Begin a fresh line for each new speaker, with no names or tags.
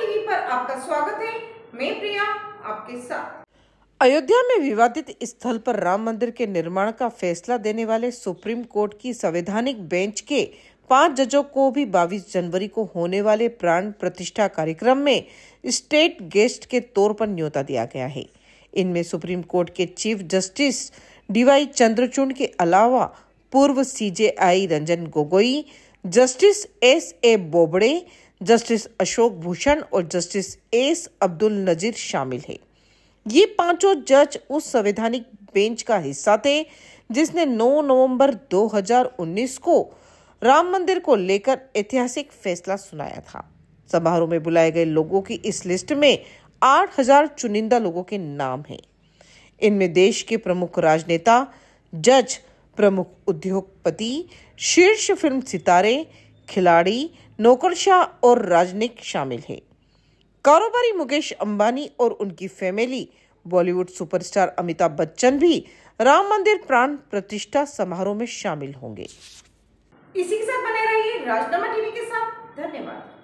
TV पर आपका स्वागत है मैं प्रिया आपके साथ
अयोध्या में विवादित स्थल पर राम मंदिर के निर्माण का फैसला देने वाले सुप्रीम कोर्ट की संवैधानिक बेंच के पांच जजों को भी बाईस जनवरी को होने वाले प्राण प्रतिष्ठा कार्यक्रम में स्टेट गेस्ट के तौर पर न्योता दिया गया है इनमें सुप्रीम कोर्ट के चीफ जस्टिस डीवाई चंद्रचूड़ के अलावा पूर्व CJI Ranjan Gogoi justice S A Bobde justice Ashok Bhushan और जस्टिस एस अब्दुल नजीर शामिल हैं ये पांचों जज उस संवैधानिक बेंच का हिस्सा थे जिसने 9 नवंबर 2019 को राम मंदिर को लेकर ऐतिहासिक फैसला सुनाया था समारोह में बुलाए गए लोगों की इस लिस्ट में 8000 चुनिंदा लोगों के नाम हैं इनमें देश के प्रमुख राजनेता जज प्रमुख उद्योगपति शीर्ष फिल्म सितारे खिलाड़ी नौकरशाह और राजनिक शामिल हैं कारोबारी मुकेश अंबानी और उनकी family Bollywood superstar Amitabh Bachchan भी राम मंदिर प्राण प्रतिष्ठा समारोह में
शामिल होंगे इसी के साथ बने रहिए राजनामा टीवी के साथ धन्यवाद